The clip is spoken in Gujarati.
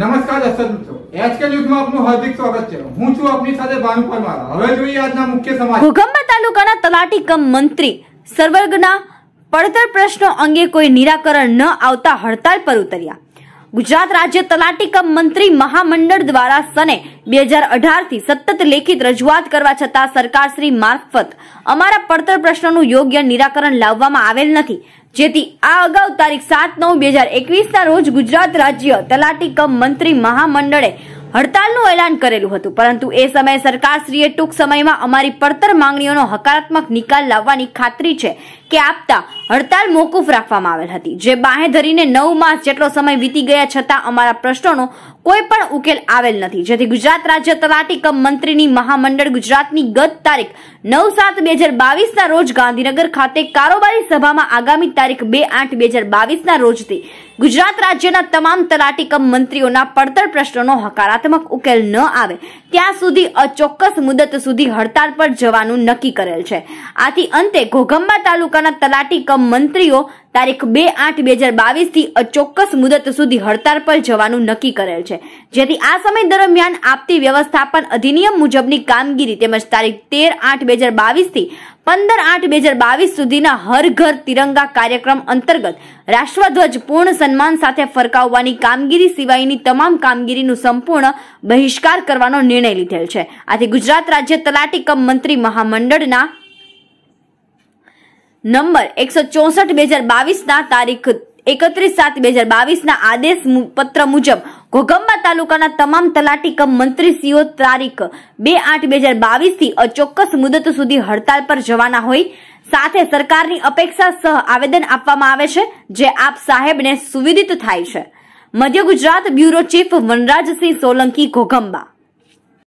નમસ્કાર દર્શક મિત્રો એચકે ન્યૂઝમાં આપનું હાર્દિક સ્વાગત છે હું છું આપની સાથે ભાનુ પરમાર હવે જોઈએ આજના મુખ્ય સમાચાર ઘોઘંબા તાલુકાના તલાટી કમ મંત્રી સરવર્ગના પડતર પ્રશ્નો અંગે કોઈ નિરાકરણ ન આવતા હડતાલ પર ઉતર્યા ગુજરાત રાજ્ય તલાટી કમ મંત્રી મહામંડળ દ્વારા સને બે હજાર અઢારથી સતત લેખિત રજૂઆત કરવા છતાં સરકારશ્રી મારફત અમારા પડતર પ્રશ્નોનું યોગ્ય નિરાકરણ લાવવામાં આવેલ નથી જેથી આ અગાઉ તારીખ સાત નવ બે હજાર એકવીસના રોજ ગુજરાત રાજ્ય તલાટી કમ મંત્રી મહામંડળે હડતાલનું એલાન કરેલું હતું પરંતુ એ સમયે સરકારશ્રીએ ટૂંક સમયમાં અમારી પડતર માંગણીઓનો હકારાત્મક નિકાલ લાવવાની ખાતરી છે કે આપતા હડતાલ મોકૂફ રાખવામાં આવેલ હતી જે બાહે ધરીને નવ માસ જેટલો સમય વીતી ગયા છતાં અમારા પ્રશ્નોનો કોઈ પણ ઉકેલ આવેલ નથી જેથી ગુજરાત રાજ્ય તલાટી કમ મંત્રીની મહામંડળ ગુજરાતની ગત તારીખ નવ સાત બે હજાર બાવીસના રોજ ગાંધીનગર ખાતે કારોબારી સભામાં આગામી તારીખ બે આઠ બે હજાર બાવીસના રોજથી ગુજરાત રાજ્યના તમામ તલાટી કમ મંત્રીઓના પડતર પ્રશ્નોનો હકારાત્મક સકારાત્મક ઉકેલ ન આવે ત્યાં સુધી અચોક્કસ મુદત સુધી હડતાળ પર જવાનું નક્કી કરેલ છે આથી અંતે ઘોઘંબા તાલુકાના તલાટી કમ મંત્રીઓ તારીખ બે આઠ બે હજાર બાવીસથી અચોક્કસ મુદત સુધી હડતાળ પર જવાનું નક્કી કરેલ છે જેથી આ સમય દરમિયાન આપતી વ્યવસ્થાપન અધિનિયમ મુજબની કામગીરી તેમજ તારીખ તેર આઠ બે હજાર બાવીસથી પંદર આઠ બે હજાર બાવીસ સુધીના હર ઘર તિરંગા કાર્યક્રમ અંતર્ગત રાષ્ટ્રધ્વજ પૂર્ણ સન્માન સાથે ફરકાવવાની કામગીરી સિવાયની તમામ કામગીરીનું સંપૂર્ણ બહિષ્કાર કરવાનો નિર્ણય લીધેલ છે આથી ગુજરાત રાજ્ય તલાટી કમ મંત્રી મહામંડળના નંબર એકસો ચોસઠ બે હજાર બાવીસના તારીખ એકત્રીસ સાત બે હજાર બાવીસના આદેશ પત્ર મુજબ ઘોઘંબા તાલુકાના તમામ તલાટી કમ મંત્રીશ્રીઓ તારીખ બે આઠ બે હજાર બાવીસથી અચોક્કસ મુદત સુધી હડતાલ પર જવાના હોય સાથે સરકારની અપેક્ષા સહ આવેદન આપવામાં આવે છે જે આપ સાહેબને સુવિદિત થાય છે મધ્ય ગુજરાત બ્યુરો ચીફ વનરાજસિંહ સોલંકી ઘોઘંબા